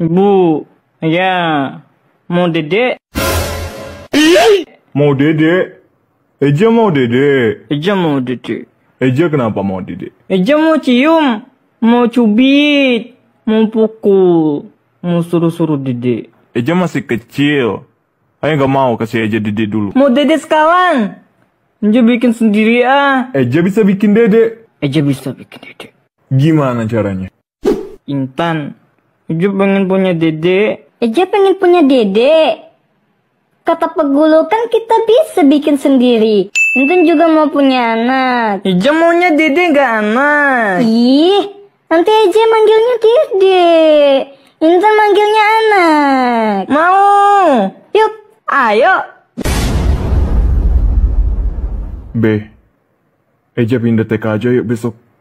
Bu, ya, mau dede Mau dede Eja mau dede Eja mau dede Eja kenapa mau dede Eja mau cium, mau cubit, mau pukul, mau suruh-suruh dede Eja masih kecil. ayah gak mau kasih Eja dede dulu. Mau dede sekawan? Eja bikin sendiri ah. Eja bisa bikin dede Eja bisa bikin dede Gimana caranya? Intan, Ijo pengen punya dede. Eh, Ijo pengen punya dede. Kata pegulu kan kita bisa bikin sendiri. Intan juga mau punya anak. Eh, Ijo maunya dede gak anak. Ih, nanti aja manggilnya dede. Intan manggilnya anak. Mau. Yuk, ayo. B. Eja eh, pindah TK aja yuk besok.